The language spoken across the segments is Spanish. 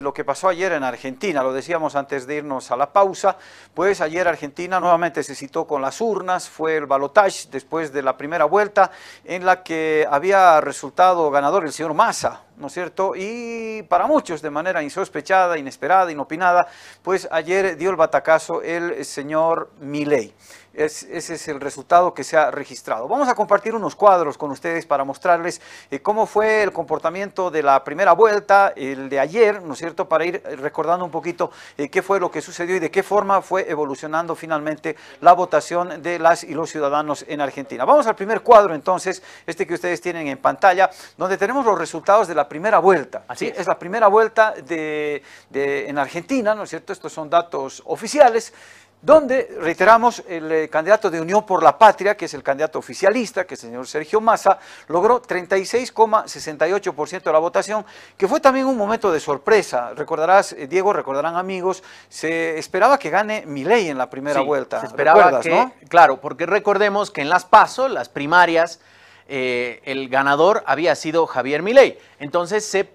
Lo que pasó ayer en Argentina, lo decíamos antes de irnos a la pausa, pues ayer Argentina nuevamente se citó con las urnas, fue el balotage después de la primera vuelta en la que había resultado ganador el señor Massa, ¿no es cierto? Y para muchos de manera insospechada, inesperada, inopinada, pues ayer dio el batacazo el señor Milei ese es el resultado que se ha registrado. Vamos a compartir unos cuadros con ustedes para mostrarles eh, cómo fue el comportamiento de la primera vuelta, el de ayer, ¿no es cierto?, para ir eh, recordando un poquito eh, qué fue lo que sucedió y de qué forma fue evolucionando finalmente la votación de las y los ciudadanos en Argentina. Vamos al primer cuadro entonces, este que ustedes tienen en pantalla, donde tenemos los resultados de la primera vuelta. Así es. la primera vuelta de, en Argentina, ¿no es cierto? Estos son datos oficiales donde, reiteramos, el eh, candidato de Unión por la Patria, que es el candidato oficialista, que es el señor Sergio Massa, logró 36,68% de la votación, que fue también un momento de sorpresa. Recordarás, eh, Diego, recordarán amigos, se esperaba que gane Milei en la primera vuelta. Se esperaba ¿no? claro, porque recordemos que en las PASO, las primarias, eh, el ganador había sido Javier Milei. Entonces se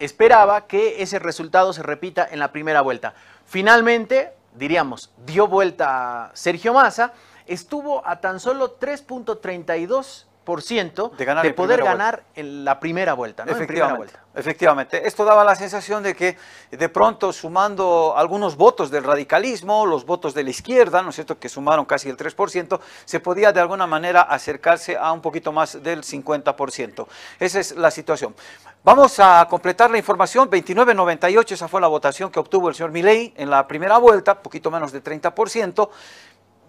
esperaba que ese resultado se repita en la primera vuelta. Finalmente, diríamos, dio vuelta Sergio Massa, estuvo a tan solo 3.32 ciento de, poder ganar en la primera vuelta. Efectivamente, vuelta. efectivamente. Esto daba la sensación de que de pronto sumando algunos votos del radicalismo, los votos de la izquierda, ¿no es cierto?, que sumaron casi el 3%, se podía de alguna manera acercarse a un poquito más del 50%. Esa es la situación. Vamos a completar la información. 29.98, esa fue la votación que obtuvo el señor Milei en la primera vuelta, poquito menos de 30%.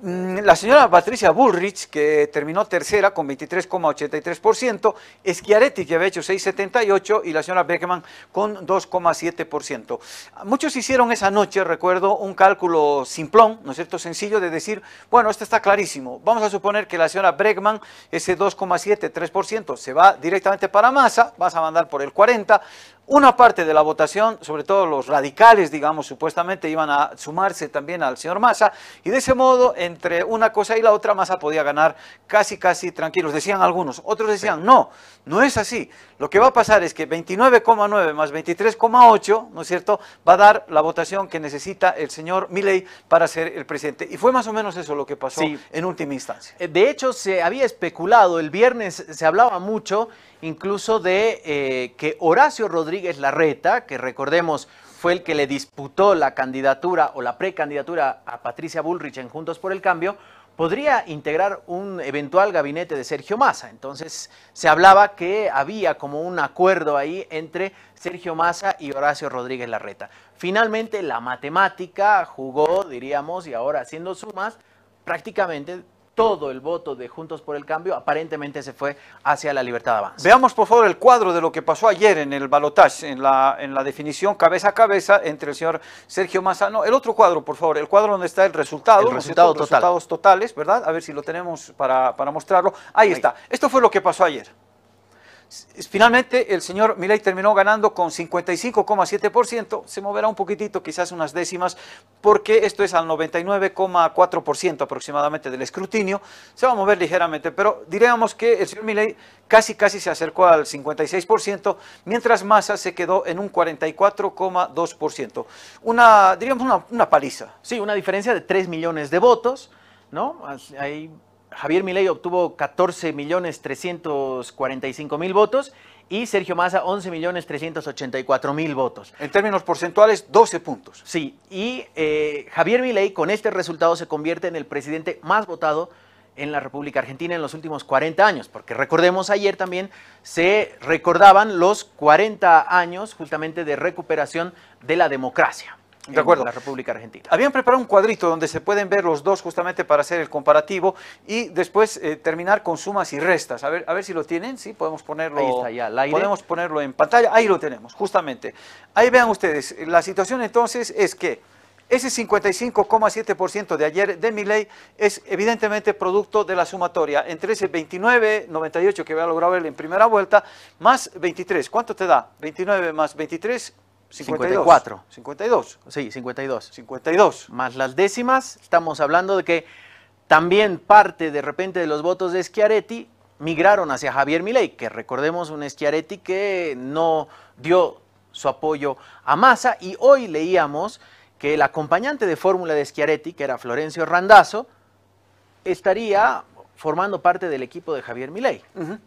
Mm, la señora Patricia Bullrich, que terminó tercera con 23,83%, esquiaretti que había hecho 6,78%, y la señora Beckman con 2,7%. Muchos hicieron esa noche, recuerdo, un cálculo simplón, ¿no es cierto?, sencillo de decir, bueno, esto está clarísimo, vamos a suponer que la señora Bregman ese 2,73%, se va directamente para masa, vas a mandar por el 40%, una parte de la votación, sobre todo los radicales, digamos, supuestamente iban a sumarse también al señor Massa, y de ese modo, entre una cosa y la otra, Massa podía ganar casi, casi tranquilos, decían algunos. Otros decían, no, no es así. Lo que va a pasar es que 29,9 más 23,8, ¿no es cierto?, va a dar la votación que necesita el señor Milley para ser el presidente. Y fue más o menos eso lo que pasó en última instancia. Eh, de hecho, se había especulado, el viernes se hablaba mucho incluso de eh, que Horacio Rodríguez Larreta, que recordemos fue el que le disputó la candidatura o la precandidatura a Patricia Bullrich en Juntos por el Cambio, podría integrar un eventual gabinete de Sergio Massa. Entonces se hablaba que había como un acuerdo ahí entre Sergio Massa y Horacio Rodríguez Larreta. Finalmente la matemática jugó, diríamos, y ahora haciendo sumas, prácticamente todo el voto de Juntos por el Cambio aparentemente se fue hacia la libertad de avance. Veamos por favor el cuadro de lo que pasó ayer en el balotaje, en la, en la definición cabeza a cabeza entre el señor Sergio Massano. El otro cuadro, por favor, el cuadro donde está el resultado. El resultado total. Resultados totales, ¿verdad? A ver si lo tenemos para, mostrarlo. Ahí está. Esto fue lo que pasó ayer. Finalmente, el señor Milei terminó ganando con 55,7%, se moverá un poquitito, quizás unas décimas, porque esto es al 99,4% aproximadamente del escrutinio, se va a mover ligeramente, pero diríamos que el señor Milei casi casi se acercó al 56%, mientras Massa se quedó en un 44,2%. Una, diríamos una, paliza. Sí, una diferencia de 3 millones de votos, ¿no? Ahí Javier Milei obtuvo 14 millones 345 mil votos y Sergio Massa 11 millones 384 mil votos. En términos porcentuales, 12 puntos. Sí, y eh, Javier Milei con este resultado se convierte en el presidente más votado en la República Argentina en los últimos 40 años, porque recordemos ayer también se recordaban los 40 años justamente de recuperación de la democracia de acuerdo. la República Argentina. Habían preparado un cuadrito donde se pueden ver los dos justamente para hacer el comparativo y después eh, terminar con sumas y restas. A ver, a ver si lo tienen, sí, podemos ponerlo. Ahí Podemos ponerlo en pantalla. Ahí lo tenemos, justamente. Ahí vean ustedes, la situación entonces es que ese 55,7% de ayer de mi ley es evidentemente producto de la sumatoria entre ese 29,98 que había logrado ver en primera vuelta más 23. ¿Cuánto te da? 29 más 23, 54. 52. Sí, 52. 52. Más las décimas, estamos hablando de que también parte de repente de los votos de Schiaretti migraron hacia Javier Milei, que recordemos un Schiaretti que no dio su apoyo a Massa y hoy leíamos que el acompañante de fórmula de Schiaretti, que era Florencio Randazzo, estaría formando parte del equipo de Javier Milei.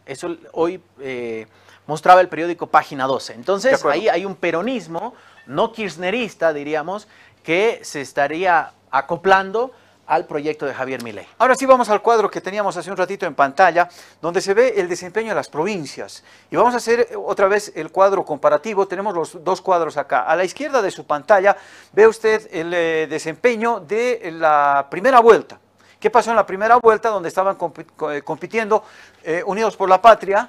Eso hoy eh, mostraba el periódico Página 12. Entonces ahí hay un peronismo, no kirchnerista, diríamos, que se estaría acoplando al proyecto de Javier Milei. Ahora sí vamos al cuadro que teníamos hace un ratito en pantalla, donde se ve el desempeño de las provincias. Y vamos a hacer eh, otra vez el cuadro comparativo. Tenemos los dos cuadros acá. A la izquierda de su pantalla ve usted el eh, desempeño de la primera vuelta. ¿Qué pasó en la primera vuelta donde estaban eh, compitiendo Unidos por la Patria,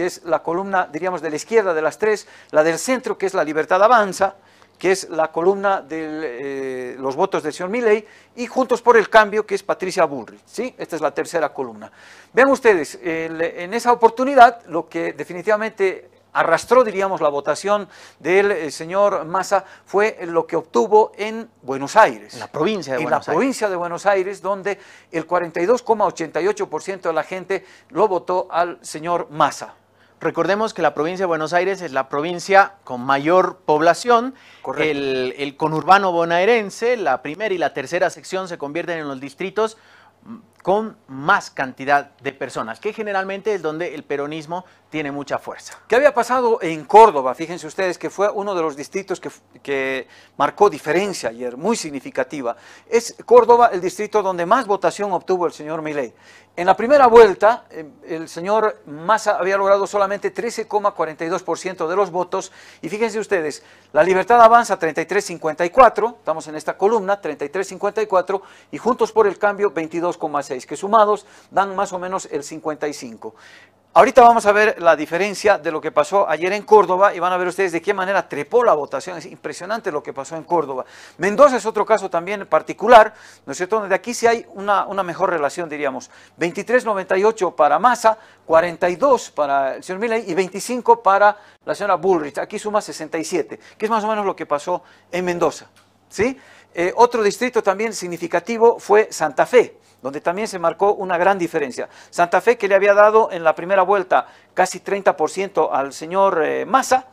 que es la columna, diríamos, de la izquierda de las tres, la del centro, que es la libertad avanza, que es la columna de eh, los votos del señor Milley, y Juntos por el Cambio, que es Patricia Bullrich. ¿sí? Esta es la tercera columna. Vean ustedes, en esa oportunidad, lo que definitivamente arrastró, diríamos, la votación del eh, señor Massa fue lo que obtuvo en Buenos Aires. la provincia de en Buenos Aires. En la provincia de Buenos Aires, donde el 42,88% de la gente lo votó al señor Massa. Recordemos que la provincia de Buenos Aires es la provincia con mayor población. El, el, conurbano bonaerense, la primera y la tercera sección se convierten en los distritos mm, con más cantidad de personas, que generalmente es donde el peronismo tiene mucha fuerza. ¿Qué había pasado en Córdoba? Fíjense ustedes que fue uno de los distritos que, marcó diferencia ayer, muy significativa. Es Córdoba el distrito donde más votación obtuvo el señor Milei. En la primera vuelta, em, el señor Massa había logrado solamente 13,42% de los votos. Y fíjense ustedes, la libertad avanza 33,54, estamos en esta columna, 33,54, y Juntos por el Cambio 22,6, que sumados dan más o menos el 55. Ahorita vamos a ver la diferencia de lo que pasó ayer en Córdoba y van a ver ustedes de qué manera trepó la votación. Es impresionante lo que pasó en Córdoba. Mendoza es otro caso también particular, ¿no es cierto? Donde aquí sí hay una, mejor relación, diríamos. 23.98 para Massa, 42 para el señor Milley y 25 para la señora Bullrich. Aquí suma 67, que es más o menos lo que pasó en Mendoza, ¿sí? Eh, otro distrito también significativo fue Santa Fe, donde también se marcó una gran diferencia. Santa Fe que le había dado en la primera vuelta casi 30% al señor eh, Massa,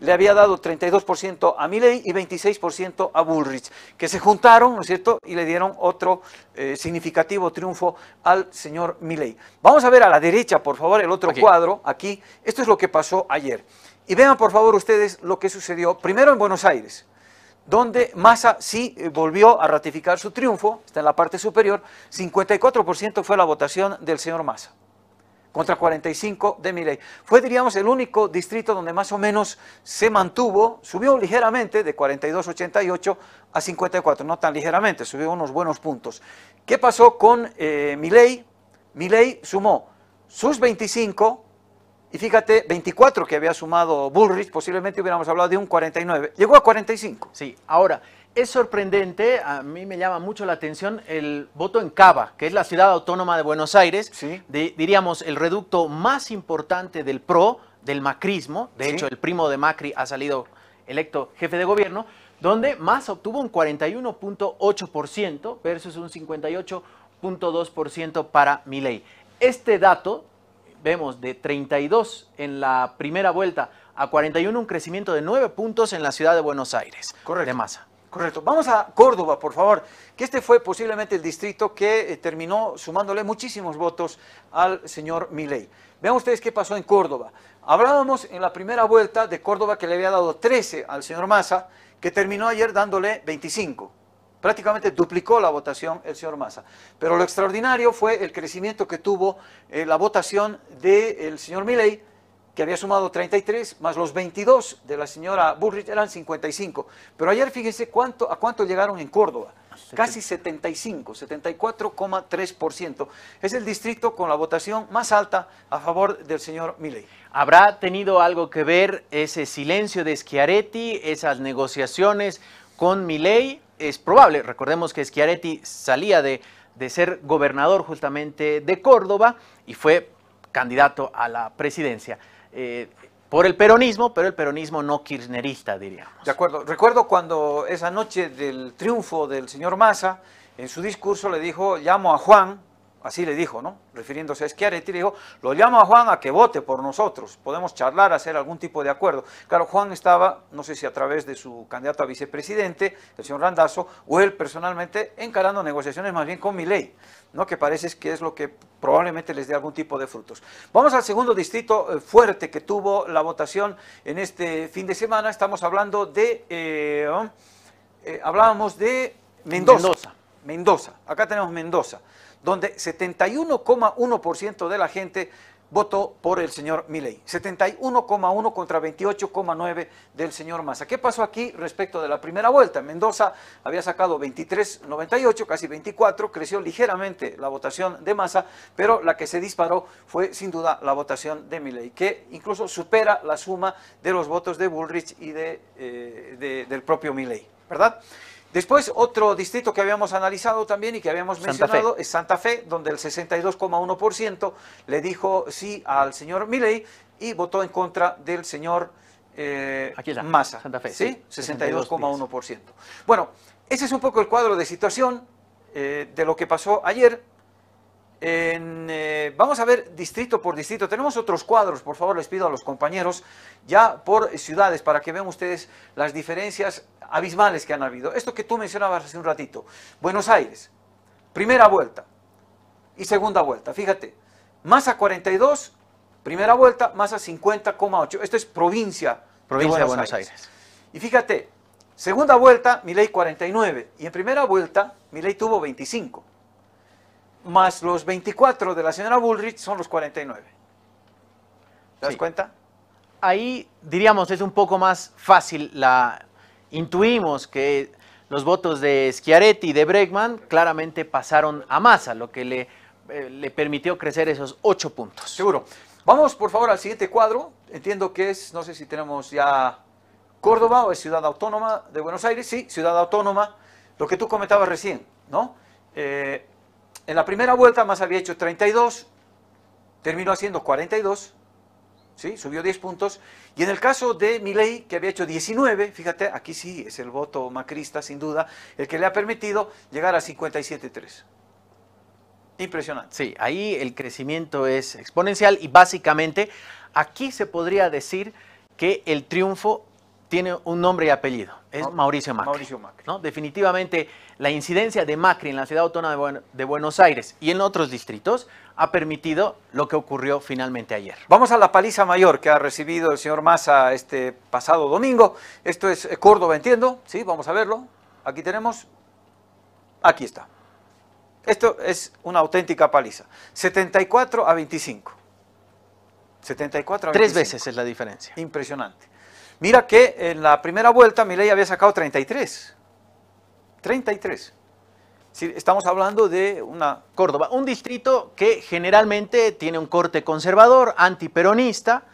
le había dado 32% a Milley y 26% a Bullrich, que se juntaron, ¿no es cierto?, y le dieron otro eh, significativo triunfo al señor Milley. Vamos a ver a la derecha, por favor, el otro cuadro, aquí. Esto es lo que pasó ayer. Y vean, por favor, ustedes lo que sucedió primero en Buenos Aires donde Massa sí eh, volvió a ratificar su triunfo, está en la parte superior, 54% fue la votación del señor Massa contra 45 de Milei. Fue, diríamos, el único distrito donde más o menos se mantuvo, subió ligeramente de 42,88 a 54, no tan ligeramente, subió unos buenos puntos. ¿Qué pasó con eh, Miley? Miley sumó sus 25 y fíjate, 24 que había sumado Bullrich, posiblemente hubiéramos hablado de un 49. Llegó a 45. Sí, ahora, es sorprendente, a mí me llama mucho la atención el voto en Cava, que es la ciudad autónoma de Buenos Aires, diríamos el reducto más importante del PRO, del macrismo, de hecho el primo de Macri ha salido electo jefe de gobierno, donde más obtuvo un 41.8% versus un 58.2% para Milei. Este dato vemos de 32 en la primera vuelta a 41, un crecimiento de 9 puntos en la ciudad de Buenos Aires. Correcto. De masa. Correcto. Vamos a Córdoba, por favor, que este fue posiblemente el distrito que eh, terminó sumándole muchísimos votos al señor Milei. Vean ustedes qué pasó en Córdoba. Hablábamos en la primera vuelta de Córdoba que le había dado 13 al señor Massa, que terminó ayer dándole 25. Prácticamente duplicó la votación el señor Massa. Pero lo extraordinario fue el crecimiento que tuvo eh, la votación del señor Milley, que había sumado 33, más los 22 de la señora Burrich eran 55. Pero ayer fíjense cuánto, a cuánto llegaron en Córdoba. Casi 75, 74,3%. Es el distrito con la votación más alta a favor del señor Milley. ¿Habrá tenido algo que ver ese silencio de Schiaretti, esas negociaciones con Milley? es probable. Recordemos que Schiaretti salía de, ser gobernador justamente de Córdoba y fue candidato a la presidencia. Eh, por el peronismo, pero el peronismo no kirchnerista, diríamos. De acuerdo. Recuerdo cuando esa noche del triunfo del señor Massa, en su discurso le dijo, llamo a Juan, así le dijo, ¿no? Refiriéndose a Schiaretti, le dijo, lo llamo a Juan a que vote por nosotros, podemos charlar, hacer algún tipo de acuerdo. Claro, Juan estaba, no sé si a través de su candidato a vicepresidente, el señor Randazo, o él personalmente, encarando negociaciones más bien con Milei, ¿no? Que parece que es lo que probablemente les dé algún tipo de frutos. Vamos al segundo distrito eh, fuerte que tuvo la votación en este fin de semana, estamos hablando de, eh, um, eh, hablábamos de Mendoza. Mendoza. Mendoza, acá tenemos Mendoza donde 71,1% de la gente votó por el señor Milley, 71,1 contra 28,9 del señor Massa. ¿Qué pasó aquí respecto de la primera vuelta? Mendoza había sacado 23,98, casi 24, creció ligeramente la votación de Massa, pero la que se disparó fue sin duda la votación de Milley, que incluso supera la suma de los votos de Bullrich y de, eh, del propio Milley, ¿verdad? Después, otro distrito que habíamos analizado también y que habíamos mencionado es Santa Fe, donde el 62,1% le dijo sí al señor Milley y votó en contra del señor eh, Massa. Santa Fe. Sí, 62,1%. Bueno, ese es un poco el cuadro de situación eh, de lo que pasó ayer. En, eh, vamos a ver distrito por distrito. Tenemos otros cuadros, por favor, les pido a los compañeros, ya por ciudades, para que vean ustedes las diferencias abismales que han habido. Esto que tú mencionabas hace un ratito. Buenos Aires, primera vuelta y segunda vuelta. Fíjate, Más a 42, primera vuelta, más a 50,8. Esto es provincia, provincia de Buenos, Aires. Y fíjate, segunda vuelta, mi ley 49. Y en primera vuelta, mi ley tuvo 25 más los 24 de la señora Bullrich son los 49. ¿Te das cuenta? Ahí diríamos es un poco más fácil la intuimos que los votos de Schiaretti y de Bregman claramente pasaron a masa, lo que eh, le, permitió crecer esos ocho puntos. Seguro. Vamos por favor al siguiente cuadro. Entiendo que es, no sé si tenemos ya Córdoba o es Ciudad Autónoma de Buenos Aires. Sí, Ciudad Autónoma, lo que tú comentabas recién, ¿no? Eh, en la primera vuelta más había hecho 32, terminó haciendo 42, ¿sí? subió 10 puntos. Y en el caso de Milei, que había hecho 19, fíjate, aquí sí es el voto macrista, sin duda, el que le ha permitido llegar a 57.3. Impresionante. Sí, ahí el crecimiento es exponencial y básicamente aquí se podría decir que el triunfo tiene un nombre y apellido, es Mauricio Macri. Mauricio Macri. ¿no? Definitivamente la incidencia de Macri en la ciudad autónoma de, de, Buenos Aires y en otros distritos ha permitido lo que ocurrió finalmente ayer. Vamos a la paliza mayor que ha recibido el señor Massa este pasado domingo. Esto es eh, Córdoba, entiendo, sí, vamos a verlo. Aquí tenemos, aquí está. Esto es una auténtica paliza. 74 a 25. 74 a 25. Tres veces es la diferencia. Impresionante. Mira que en la primera vuelta Milei había sacado 33. 33. estamos hablando de una Córdoba, un distrito que generalmente tiene un corte conservador, antiperonista,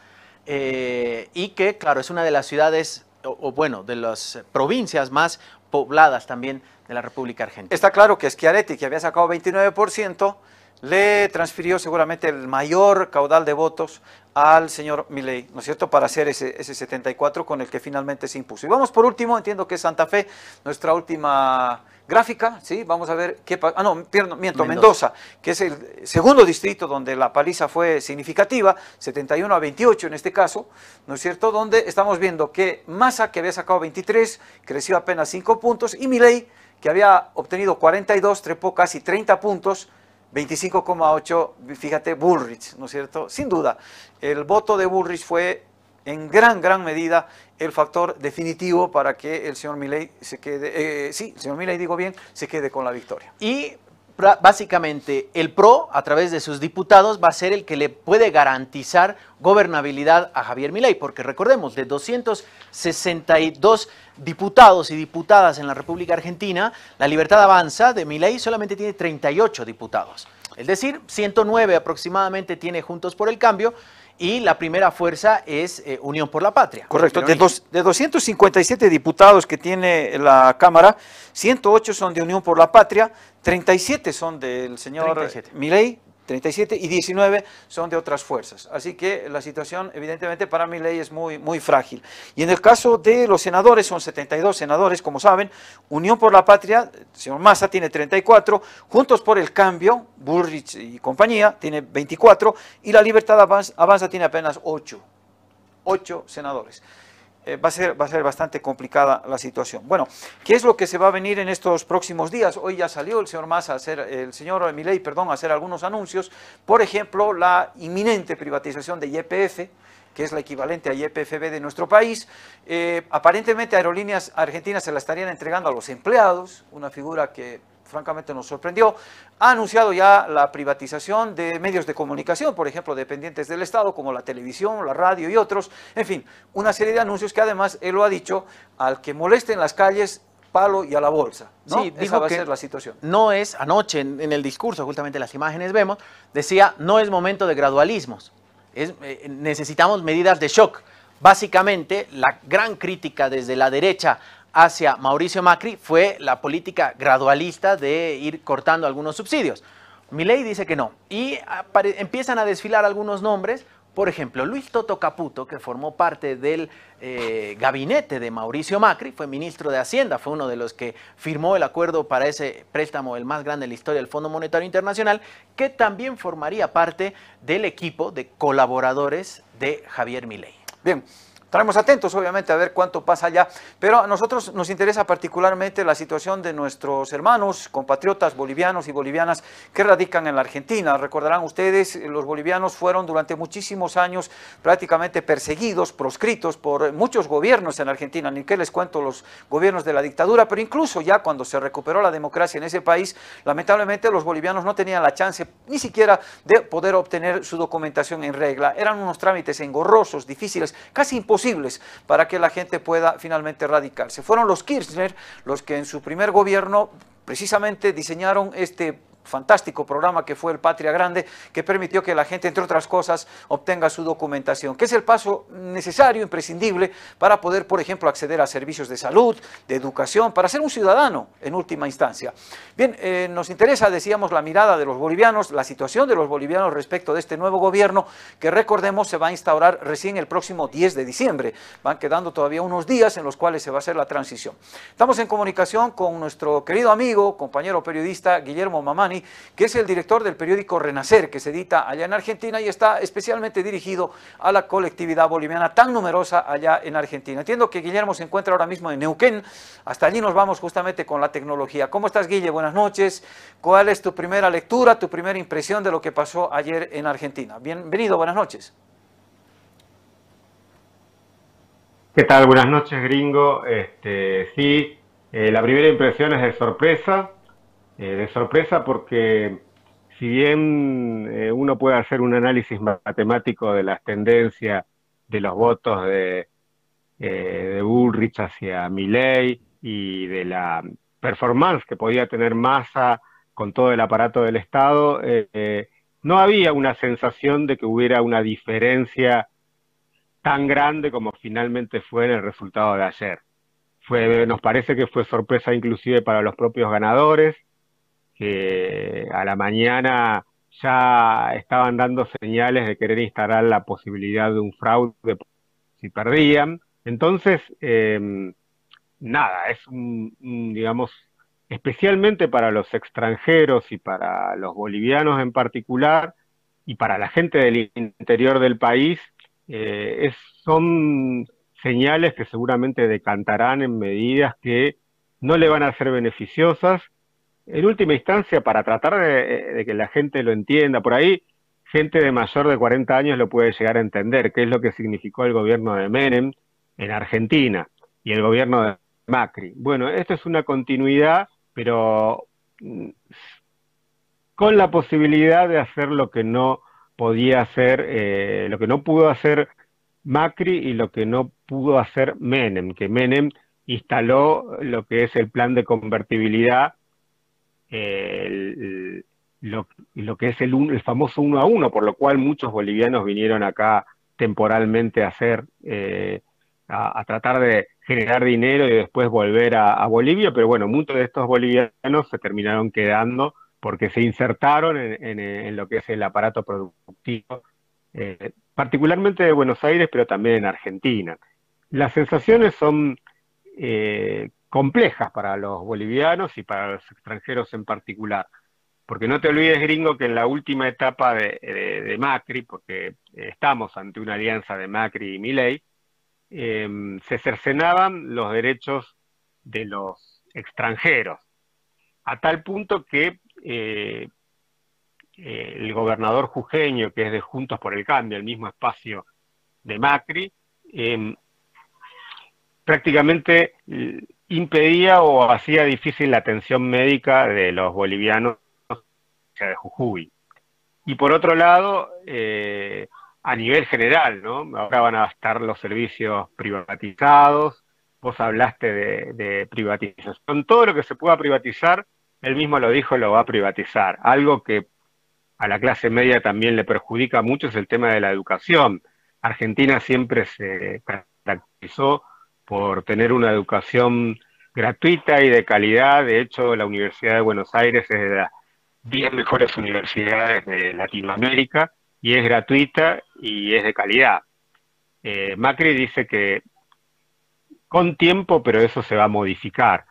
eh, y que, claro, es una de las ciudades, o, bueno, de las provincias más pobladas también de la República Argentina. Está claro que Schiaretti, que había sacado 29%, le transfirió seguramente el mayor caudal de votos al señor Milei, ¿no es cierto?, para hacer ese, 74 con el que finalmente se impuso. Y vamos por último, entiendo que es Santa Fe, nuestra última gráfica, ¿sí? Vamos a ver qué Ah, no, pierdo, miento, Mendoza. que es el segundo distrito donde la paliza fue significativa, 71 a 28 en este caso, ¿no es cierto? Donde estamos viendo que Massa, que había sacado 23, creció apenas 5 puntos, y Milei, que había obtenido 42, trepó casi 30 puntos, 25,8, fíjate, Bullrich, ¿no es cierto? Sin duda, el voto de Bullrich fue en gran, gran medida el factor definitivo para que el señor Milley se quede, eh, sí, el señor Milley, digo bien, se quede con la victoria. Y básicamente el PRO, a través de sus diputados, va a ser el que le puede garantizar gobernabilidad a Javier Milei, porque recordemos, de 262 diputados y diputadas en la República Argentina, la Libertad Avanza de Milei solamente tiene 38 diputados. Es decir, 109 aproximadamente tiene Juntos por el Cambio y la primera fuerza es eh, Unión por la Patria. Correcto. De, de, 257 diputados que tiene la Cámara, 108 son de Unión por la Patria, 37 son del señor 37. ley 37 y 19 son de otras fuerzas. Así que la situación, evidentemente, para mi ley es muy, muy frágil. Y en el caso de los senadores, son 72 senadores, como saben, Unión por la Patria, el señor Massa tiene 34, Juntos por el Cambio, Burrich y compañía, tiene 24, y la Libertad Avanza tiene apenas 8, 8 senadores. Eh, va, a ser, va a ser bastante complicada la situación. Bueno, ¿qué es lo que se va a venir en estos próximos días? Hoy ya salió el señor Massa a hacer, el señor Emilei, perdón, a hacer algunos anuncios. Por ejemplo, la inminente privatización de YPF, que es la equivalente a YPFB de nuestro país. Eh, aparentemente Aerolíneas Argentinas se la estarían entregando a los empleados, una figura que francamente nos sorprendió. Ha anunciado ya la privatización de medios de comunicación, por ejemplo, dependientes del Estado, como la televisión, la radio y otros. En fin, una serie de anuncios que además, él lo ha dicho, al que moleste en las calles, palo y a la bolsa. Sí, dijo que a ser la situación. No es, anoche en, el discurso, justamente las imágenes vemos, decía, no es momento de gradualismos, eh, necesitamos medidas de shock. Básicamente, la gran crítica desde la derecha hacia Mauricio Macri fue la política gradualista de ir cortando algunos subsidios. Milei dice que no. Y empiezan a desfilar algunos nombres. Por ejemplo, Luis Toto Caputo, que formó parte del eh, gabinete de Mauricio Macri, fue ministro de Hacienda, fue uno de los que firmó el acuerdo para ese préstamo, el más grande de la historia del Fondo Monetario Internacional, que también formaría parte del equipo de colaboradores de Javier Milei. Bien, estaremos atentos obviamente a ver cuánto pasa allá, pero a nosotros nos interesa particularmente la situación de nuestros hermanos, compatriotas bolivianos y bolivianas que radican en la Argentina. Recordarán ustedes, los bolivianos fueron durante muchísimos años prácticamente perseguidos, proscritos por muchos gobiernos en Argentina, ni que les cuento los gobiernos de la dictadura, pero incluso ya cuando se recuperó la democracia en ese país, lamentablemente los bolivianos no tenían la chance ni siquiera de poder obtener su documentación en regla. Eran unos trámites engorrosos, difíciles, casi imposibles para que la gente pueda finalmente Se Fueron los Kirchner los que en su primer gobierno precisamente diseñaron este fantástico programa que fue el Patria Grande, que permitió que la gente, entre otras cosas, obtenga su documentación, que es el paso necesario, imprescindible, para poder, por ejemplo, acceder a servicios de salud, de educación, para ser un ciudadano en última instancia. Bien, eh, nos interesa, decíamos, la mirada de los bolivianos, la situación de los bolivianos respecto de este nuevo gobierno, que recordemos se va a instaurar recién el próximo 10 de diciembre. Van quedando todavía unos días en los cuales se va a hacer la transición. Estamos en comunicación con nuestro querido amigo, compañero periodista Guillermo Mamani, que es el director del periódico Renacer, que se edita allá en Argentina y está especialmente dirigido a la colectividad boliviana tan numerosa allá en Argentina. Entiendo que Guillermo se encuentra ahora mismo en Neuquén, hasta allí nos vamos justamente con la tecnología. ¿Cómo estás, Guille? Buenas noches. ¿Cuál es tu primera lectura, tu primera impresión de lo que pasó ayer en Argentina? Bienvenido, buenas noches. ¿Qué tal? Buenas noches, gringo. Este, sí, eh, la primera impresión es de sorpresa. Eh, de sorpresa porque si bien eh, uno puede hacer un análisis matemático de las tendencias de los votos de, eh, de Bullrich hacia Milley y de la performance que podía tener Massa con todo el aparato del Estado, eh, no había una sensación de que hubiera una diferencia tan grande como finalmente fue en el resultado de ayer. Fue, nos parece que fue sorpresa inclusive para los propios ganadores, que a la mañana ya estaban dando señales de querer instalar la posibilidad de un fraude si perdían. Entonces, em, nada, es un, digamos, especialmente para los extranjeros y para los bolivianos en particular, y para la gente del interior del país, eh, son señales que seguramente decantarán en medidas que no le van a ser beneficiosas en última instancia, para tratar de, que la gente lo entienda, por ahí gente de mayor de 40 años lo puede llegar a entender, qué es lo que significó el gobierno de Menem en Argentina y el gobierno de Macri. Bueno, esto es una continuidad, pero mm, con la posibilidad de hacer lo que no podía hacer, eh, lo que no pudo hacer Macri y lo que no pudo hacer Menem, que Menem instaló lo que es el plan de convertibilidad lo, que es el, famoso uno a uno, por lo cual muchos bolivianos vinieron acá temporalmente a hacer, eh, a, tratar de generar dinero y después volver a, Bolivia, pero bueno, muchos de estos bolivianos se terminaron quedando porque se insertaron en, lo que es el aparato productivo, eh, particularmente de Buenos Aires, pero también en Argentina. Las sensaciones son eh, complejas para los bolivianos y para los extranjeros en particular. Porque no te olvides, gringo, que en la última etapa de, Macri, porque estamos ante una alianza de Macri y Milei, em, se cercenaban los derechos de los extranjeros, a tal punto que eh, eh, el gobernador jujeño, que es de Juntos por el Cambio, el mismo espacio de Macri, em, prácticamente impedía o hacía difícil la atención médica de los bolivianos de Jujuy. Y por otro lado, eh, a nivel general, ¿no? Ahora van a estar los servicios privatizados, vos hablaste de, de privatización, todo lo que se pueda privatizar, él mismo lo dijo, lo va a privatizar. Algo que a la clase media también le perjudica mucho es el tema de la educación. Argentina siempre se caracterizó por tener una educación gratuita y de calidad. De hecho, la Universidad de Buenos Aires es de las 10 mejores universidades de Latinoamérica y es gratuita y es de calidad. Eh, Macri dice que con tiempo, pero eso se va a modificar,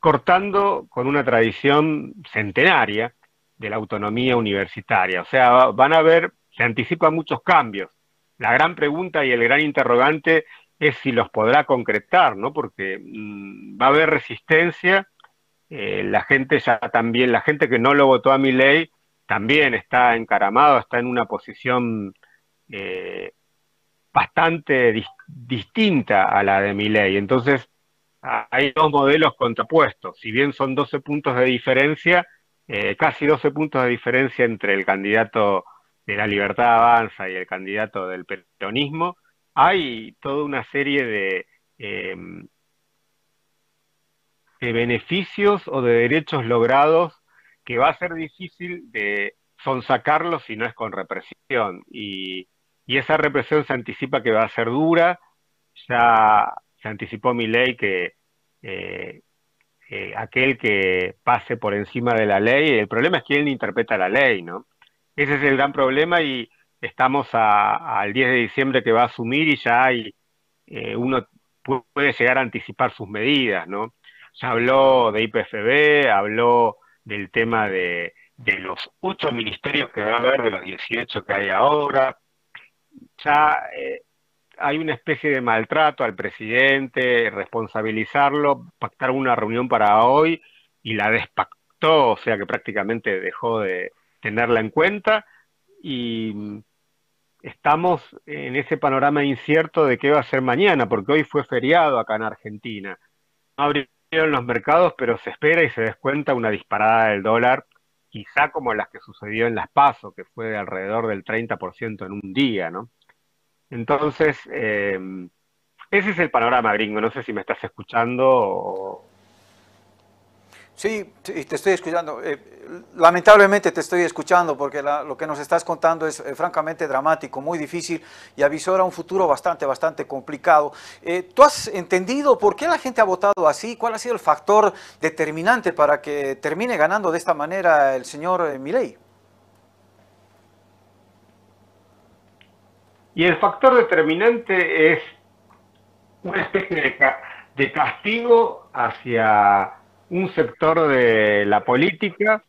cortando con una tradición centenaria de la autonomía universitaria. O sea, van a ver, se anticipan muchos cambios. La gran pregunta y el gran interrogante es si los podrá concretar, ¿no? Porque mm, va a haber resistencia, eh, la gente ya también, la gente que no lo votó a mi ley, también está encaramado, está en una posición eh, bastante distinta a la de mi ley. Entonces, hay dos modelos contrapuestos. Si bien son 12 puntos de diferencia, eh, casi 12 puntos de diferencia entre el candidato de la libertad avanza y el candidato del peronismo, hay toda una serie em, de, beneficios o de derechos logrados que va a ser difícil de sonsacarlos si no es con represión. Y, y esa represión se anticipa que va a ser dura. Ya se anticipó mi ley que eh, eh, aquel que pase por encima de la ley, el problema es que él interpreta la ley, ¿no? Ese es el gran problema y estamos al 10 de diciembre que va a asumir y ya hay, eh, uno puede llegar a anticipar sus medidas, ¿no? Ya habló de IPFB, habló del tema de, los ocho ministerios que va a haber, de los 18 que hay ahora. Ya eh, hay una especie de maltrato al presidente, responsabilizarlo, pactar una reunión para hoy y la despactó, o sea que prácticamente dejó de tenerla en cuenta. Y estamos en ese panorama incierto de qué va a ser mañana, porque hoy fue feriado acá en Argentina. No abrieron los mercados, pero se espera y se descuenta una disparada del dólar, quizá como las que sucedió en Las Paso, que fue de alrededor del 30% en un día, ¿no? Entonces, eh, ese es el panorama gringo. No sé si me estás escuchando o, Sí, te estoy escuchando. Eh, lamentablemente te estoy escuchando porque lo que nos estás contando es eh, francamente dramático, muy difícil y avisora un futuro bastante, bastante complicado. Eh, ¿Tú has entendido por qué la gente ha votado así? ¿Cuál ha sido el factor determinante para que termine ganando de esta manera el señor Milei? Y el factor determinante es una especie de castigo hacia un sector de la política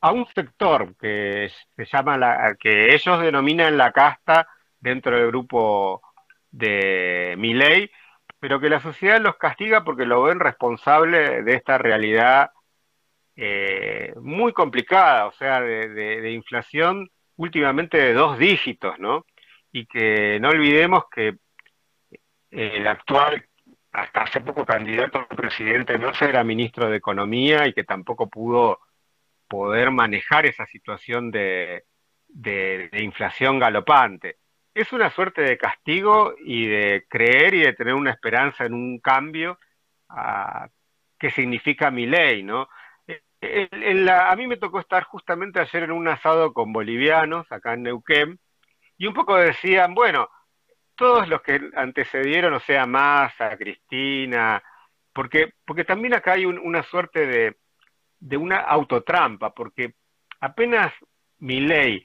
a un sector que se llama la, que ellos denominan la casta dentro del grupo de Milley, pero que la sociedad los castiga porque lo ven responsable de esta realidad eh, muy complicada, o sea, de, de, inflación últimamente de dos dígitos, ¿no? Y que no olvidemos que el actual hasta hace poco candidato a presidente no era ministro de Economía y que tampoco pudo poder manejar esa situación de, de, inflación galopante. Es una suerte de castigo y de creer y de tener una esperanza en un cambio ah, que significa mi ley, ¿no? a mí me tocó estar justamente ayer en un asado con bolivianos acá en Neuquén y un poco decían, bueno, todos los que antecedieron, o sea, Massa, Cristina, porque, porque también acá hay una suerte de, una autotrampa, porque apenas Miley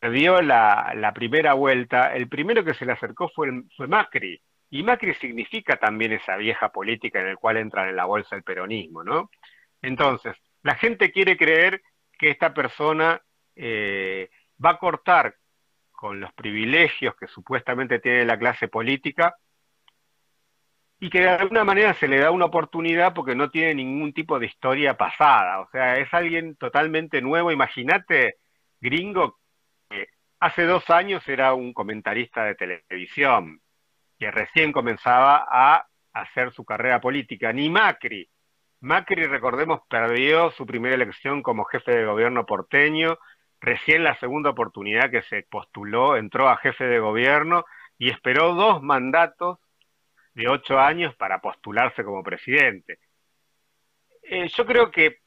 perdió la, primera vuelta, el primero que se le acercó fue, Macri. Y Macri significa también esa vieja política en la cual entran en la bolsa el peronismo, ¿no? Entonces, la gente quiere creer que esta persona eh, va a cortar con los privilegios que supuestamente tiene la clase política y que de alguna manera se le da una oportunidad porque no tiene ningún tipo de historia pasada. O sea, es alguien totalmente nuevo. Imagínate, gringo, que hace dos años era un comentarista de televisión, que recién comenzaba a hacer su carrera política, ni Macri. Macri, recordemos, perdió su primera elección como jefe de gobierno porteño Recién la segunda oportunidad que se postuló, entró a jefe de gobierno y esperó dos mandatos de ocho años para postularse como presidente. Eh, yo creo que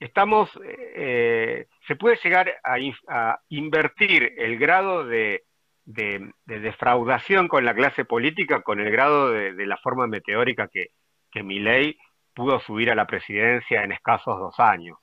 estamos, eh, se puede llegar a, invertir el grado de, defraudación con la clase política con el grado de, la forma meteórica que, que Milei pudo subir a la presidencia en escasos dos años.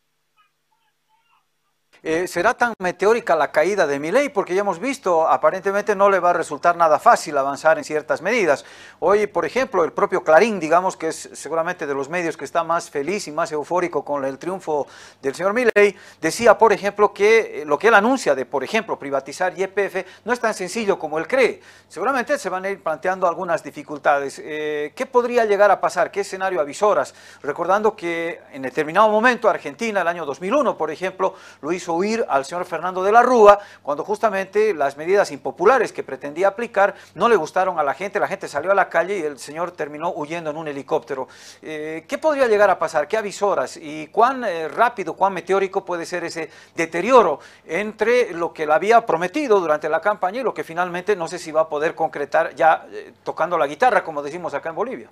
Eh, ¿Será tan meteórica la caída de Milei? Porque ya hemos visto, aparentemente no le va a resultar nada fácil avanzar en ciertas medidas. Hoy, por ejemplo, el propio Clarín, digamos que es seguramente de los medios que está más feliz y más eufórico con el triunfo del señor Milei, decía, por ejemplo, que eh, lo que él anuncia de, por ejemplo, privatizar YPF no es tan sencillo como él cree. Seguramente se van a ir planteando algunas dificultades. Eh, ¿Qué podría llegar a pasar? ¿Qué escenario avisoras? Recordando que en determinado momento Argentina, el año 2001, por ejemplo, lo hizo huir al señor Fernando de la Rúa cuando justamente las medidas impopulares que pretendía aplicar no le gustaron a la gente, la gente salió a la calle y el señor terminó huyendo en un helicóptero. Eh, ¿Qué podría llegar a pasar? ¿Qué avisoras? ¿Y cuán eh, rápido, cuán meteórico puede ser ese deterioro entre lo que le había prometido durante la campaña y lo que finalmente no sé si va a poder concretar ya eh, tocando la guitarra, como decimos acá en Bolivia?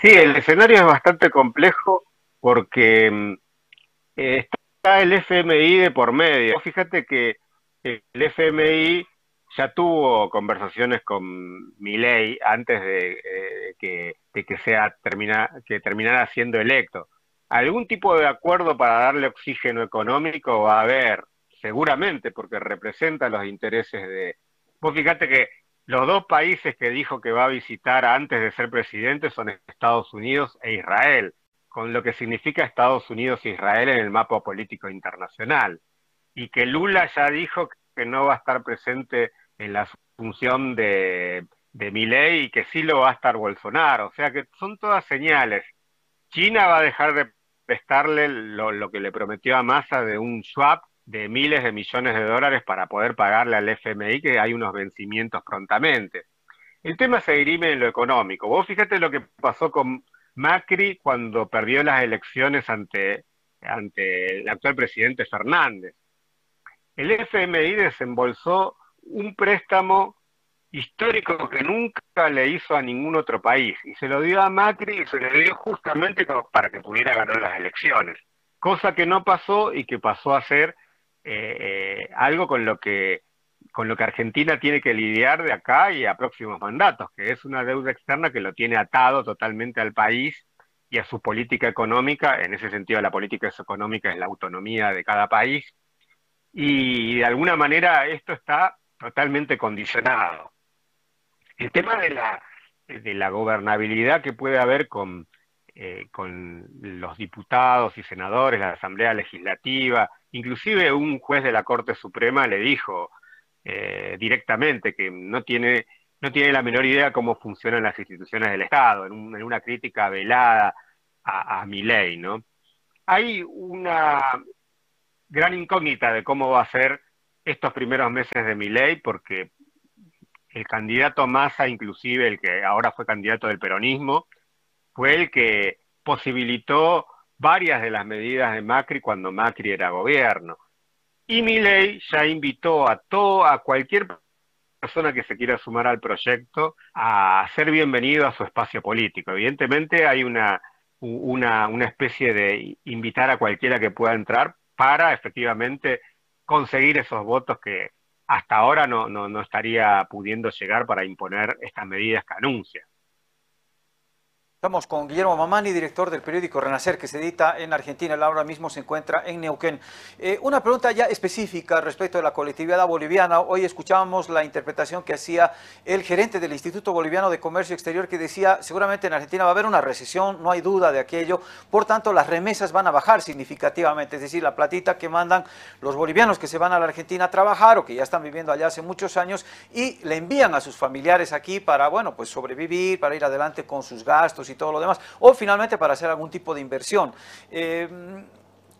Sí, el escenario es bastante complejo porque mm, está el FMI de por medio. Fíjate que el FMI ya tuvo conversaciones con Milei antes eh, de, que, sea termina, que terminara siendo electo. Algún tipo de acuerdo para darle oxígeno económico va a haber, seguramente, porque representa los intereses de... Vos fíjate que los dos países que dijo que va a visitar antes de ser presidente son Estados Unidos e Israel con lo que significa Estados Unidos e Israel en el mapa político internacional. Y que Lula ya dijo que no va a estar presente en la función de, de y que sí lo va a estar Bolsonaro. O sea que son todas señales. China va a dejar de prestarle lo, que le prometió a Massa de un swap de miles de millones de dólares para poder pagarle al FMI que hay unos vencimientos prontamente. El tema se dirime en lo económico. Vos fíjate lo que pasó con, Macri cuando perdió las elecciones ante, ante el actual presidente Fernández. El FMI desembolsó un préstamo histórico que nunca le hizo a ningún otro país y se lo dio a Macri y se lo dio justamente para que pudiera ganar las elecciones, cosa que no pasó y que pasó a ser eh, eh, algo con lo que con lo que Argentina tiene que lidiar de acá y a próximos mandatos, que es una deuda externa que lo tiene atado totalmente al país y a su política económica. En ese sentido, la política económica es la autonomía de cada país. Y de alguna manera esto está totalmente condicionado. El tema de la, de la gobernabilidad que puede haber con, eh, con los diputados y senadores, la Asamblea Legislativa, inclusive un juez de la Corte Suprema le dijo eh, directamente, que no tiene, no tiene la menor idea cómo funcionan las instituciones del Estado, en, una crítica velada a, a mi ley, ¿no? Hay una gran incógnita de cómo va a ser estos primeros meses de mi ley, porque el candidato Massa, inclusive el que ahora fue candidato del peronismo, fue el que posibilitó varias de las medidas de Macri cuando Macri era gobierno. Y mi ley ya invitó a todo, a cualquier persona que se quiera sumar al proyecto a ser bienvenido a su espacio político. Evidentemente hay una, una, una especie de invitar a cualquiera que pueda entrar para efectivamente conseguir esos votos que hasta ahora no, no estaría pudiendo llegar para imponer estas medidas que anuncia. Estamos con Guillermo Mamani, director del periódico Renacer, que se edita en Argentina. El ahora mismo se encuentra en Neuquén. Eh, una pregunta ya específica respecto de la colectividad boliviana. Hoy escuchábamos la interpretación que hacía el gerente del Instituto Boliviano de Comercio Exterior, que decía, seguramente en Argentina va a haber una recesión, no hay duda de aquello. Por tanto, las remesas van a bajar significativamente. Es decir, la platita que mandan los bolivianos que se van a la Argentina a trabajar o que ya están viviendo allá hace muchos años y le envían a sus familiares aquí para, bueno, pues sobrevivir, para ir adelante con sus gastos y todo lo demás, o finalmente para hacer algún tipo de inversión. Eh,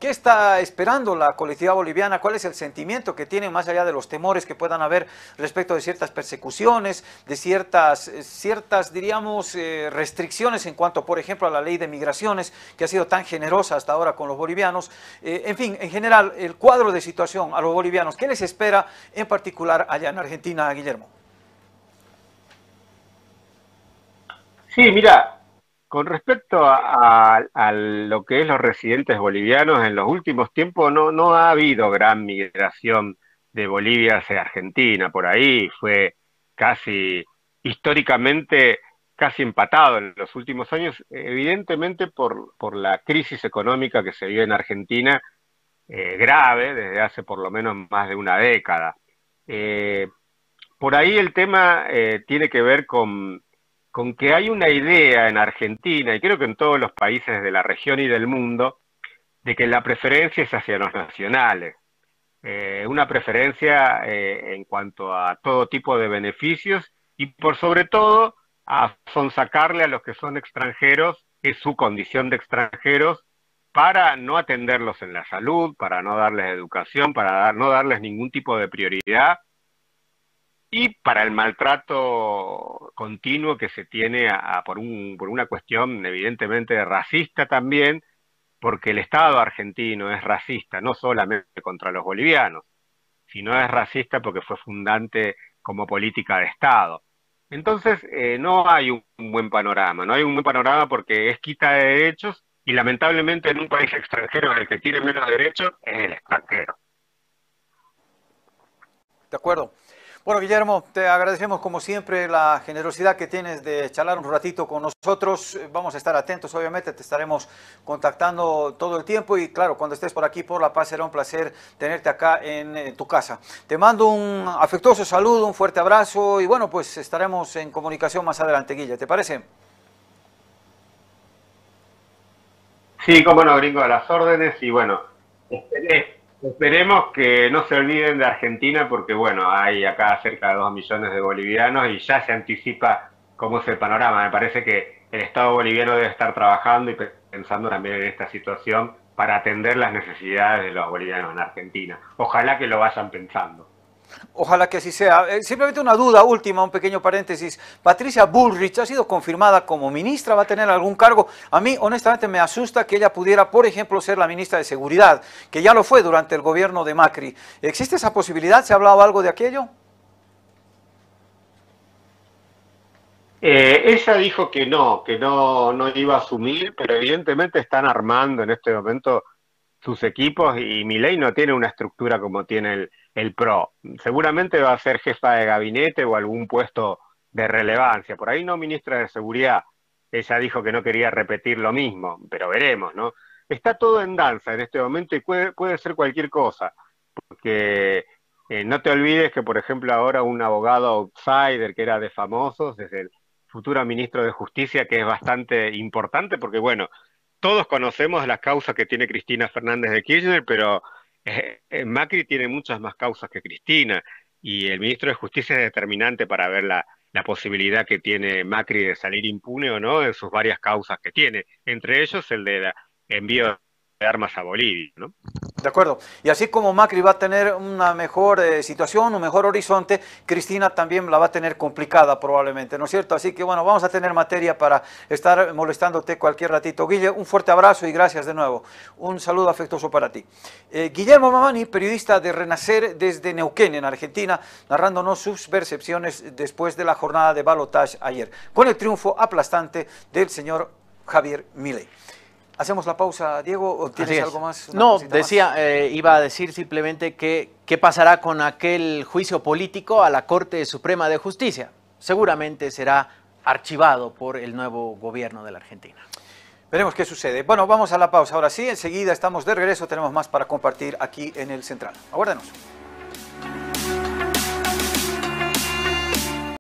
¿Qué está esperando la colectividad boliviana? ¿Cuál es el sentimiento que tiene más allá de los temores que puedan haber respecto de ciertas persecuciones, de ciertas, eh, ciertas diríamos, eh, restricciones en cuanto, por ejemplo, a la ley de migraciones, que ha sido tan generosa hasta ahora con los bolivianos? en fin, en general, el cuadro de situación a los bolivianos, ¿qué les espera en particular allá en Argentina, Guillermo? Sí, mira, con respecto a, lo que es los residentes bolivianos, en los últimos tiempos no, no ha habido gran migración de Bolivia hacia Argentina. Por ahí fue casi históricamente casi empatado en los últimos años, evidentemente por, por la crisis económica que se vive en Argentina, eh, grave desde hace por lo menos más de una década. Eh, por ahí el tema eh, tiene que ver con con que hay una idea en Argentina y creo que en todos los países de la región y del mundo de que la preferencia es hacia los nacionales. Eh, una preferencia eh, en cuanto a todo tipo de beneficios y por sobre todo a sacarle a los que son extranjeros, es su condición de extranjeros, para no atenderlos en la salud, para no darles educación, para no darles ningún tipo de prioridad y para el maltrato continuo que se tiene por, un, por una cuestión evidentemente racista también, porque el Estado argentino es racista no solamente contra los bolivianos, sino es racista porque fue fundante como política de Estado. Entonces, eh, no hay un, buen panorama, no hay un buen panorama porque es quita de derechos y lamentablemente en un país extranjero el que tiene menos derechos es el extranjero. De acuerdo. Bueno, Guillermo, te agradecemos como siempre la generosidad que tienes de charlar un ratito con nosotros. Eh, vamos a estar atentos, obviamente, te estaremos contactando todo el tiempo y claro, cuando estés por aquí, por La Paz, será un placer tenerte acá en, eh, tu casa. Te mando un afectuoso saludo, un fuerte abrazo y bueno, pues estaremos en comunicación más adelante, Guilla, ¿te parece? Sí, como no, gringo, a las órdenes y bueno, esperé Esperemos que no se olviden de Argentina porque, bueno, hay acá cerca de 2 millones de bolivianos y ya se anticipa cómo es el panorama. Me parece que el Estado boliviano debe estar trabajando y pensando también en esta situación para atender las necesidades de los bolivianos en Argentina. Ojalá que lo vayan pensando. Ojalá que así sea. Eh, simplemente una duda última, un pequeño paréntesis. Patricia Bullrich ha sido confirmada como ministra, va a tener algún cargo. A mí, honestamente, me asusta que ella pudiera, por ejemplo, ser la ministra de Seguridad, que ya lo fue durante el gobierno de Macri. ¿Existe esa posibilidad? ¿Se ha hablado algo de aquello? Eh, ella dijo que no, que no, no iba a asumir, pero evidentemente están armando en este momento sus equipos y mi ley no tiene una estructura como tiene el, el PRO. Seguramente va a ser jefa de gabinete o algún puesto de relevancia. Por ahí no ministra de Seguridad. Ella dijo que no quería repetir lo mismo, pero veremos, ¿no? Está todo en danza en este momento y puede, ser cualquier cosa. Porque eh, no te olvides que, por ejemplo, ahora un abogado outsider que era de famosos, es el futuro ministro de Justicia, que es bastante importante, porque, bueno, todos conocemos las causas que tiene Cristina Fernández de Kirchner, pero eh, eh, Macri tiene muchas más causas que Cristina y el ministro de Justicia es determinante para ver la, posibilidad que tiene Macri de salir impune o no de sus varias causas que tiene, entre ellos el de envío de armas a Bolivia, ¿no? De acuerdo. Y así como Macri va a tener una mejor eh, situación, un mejor horizonte, Cristina también la va a tener complicada probablemente, ¿no es cierto? Así que bueno, vamos a tener materia para estar molestándote cualquier ratito. Guille, un fuerte abrazo y gracias de nuevo. Un saludo afectuoso para ti. Eh, Guillermo Mamani, periodista de Renacer desde Neuquén, en Argentina, narrándonos sus percepciones después de la jornada de balotage ayer, con el triunfo aplastante del señor Javier Milei. Hacemos la pausa, Diego, tienes algo más? No, decía, eh, iba a decir simplemente que qué pasará con aquel juicio político a la Corte Suprema de Justicia. Seguramente será archivado por el nuevo gobierno de la Argentina. Veremos qué sucede. Bueno, vamos a la pausa. Ahora sí, enseguida estamos de regreso. Tenemos más para compartir aquí en el Central. Aguárdenos.